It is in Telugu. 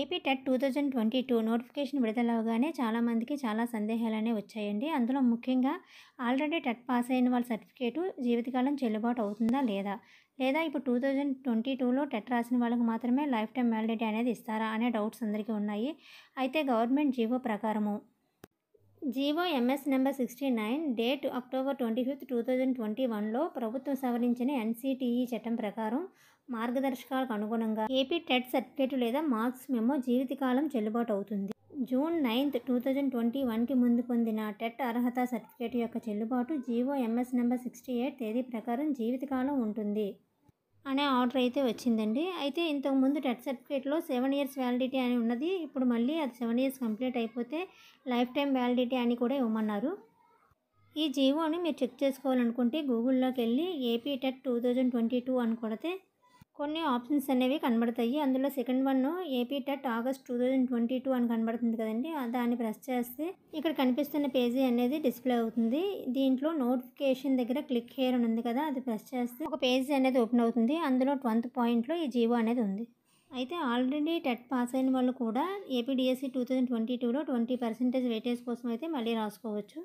AP TET two thousand twenty two notification విడుదలవగానే చాలామందికి చాలా సందేహాలనే వచ్చాయండి అందులో ముఖ్యంగా ఆల్రెడీ టెట్ పాస్ అయిన వాళ్ళ సర్టిఫికేటు జీవితకాలం చెల్లుబాటు అవుతుందా లేదా లేదా ఇప్పుడు టూ థౌజండ్ ట్వంటీ టూలో టెట్ రాసిన వాళ్ళకి మాత్రమే లైఫ్ టైం వ్యాలిడిటీ అనేది ఇస్తారా అనే డౌట్స్ అందరికీ ఉన్నాయి అయితే గవర్నమెంట్ జీవో ప్రకారము GO MS number sixty nine date October twenty fifth two thousand twenty వన్లో ప్రభుత్వం సవరించిన ఎన్సిటిఈ చట్టం ప్రకారం మార్గదర్శకాలకు అనుగుణంగా ఏపీ టెట్ సర్టిఫికేట్ లేదా మార్క్స్ మెమో జీవితకాలం చెల్లుబాటు అవుతుంది June ninth two thousand twenty వన్కి ముందు పొందిన టెట్ అర్హత సర్టిఫికేట్ యొక్క చెల్లుబాటు GO MS number sixty eight తేదీ ప్రకారం జీవితకాలం ఉంటుంది అనే ఆర్డర్ అయితే వచ్చిందండి అయితే ఇంతకుముందు డెత్ సర్టిఫికేట్లో సెవెన్ ఇయర్స్ వ్యాలిడిటీ అని ఉన్నది ఇప్పుడు మళ్ళీ అది సెవెన్ ఇయర్స్ కంప్లీట్ అయిపోతే లైఫ్ టైం వ్యాలిడిటీ అని కూడా ఇవ్వమన్నారు ఈ జీవోని మీరు చెక్ చేసుకోవాలనుకుంటే గూగుల్లోకి వెళ్ళి AP TET two thousand twenty two అని కొడితే కొన్ని ఆప్షన్స్ అనేవి కనబడతాయి అందులో second one AP TET August two thousand twenty two అని కనబడుతుంది కదండి దాన్ని ప్రెస్ చేస్తే ఇక్కడ కనిపిస్తున్న పేజీ అనేది డిస్ప్లే అవుతుంది దీంట్లో నోటిఫికేషన్ దగ్గర క్లిక్ హేర్ అని ఉంది కదా అది ప్రెస్ చేస్తే ఒక పేజీ అనేది ఓపెన్ అవుతుంది అందులో ట్వంత్ పాయింట్లో ఈ జీవో అనేది ఉంది అయితే ఆల్రెడీ టెట్ పాస్ అయిన వాళ్ళు కూడా ఏపీడిఎస్సి టూ థౌజండ్ ట్వంటీ టూలో ట్వంటీ పర్సెంటేజ్ వెయిటేజ్ కోసం అయితే మళ్ళీ రాసుకోవచ్చు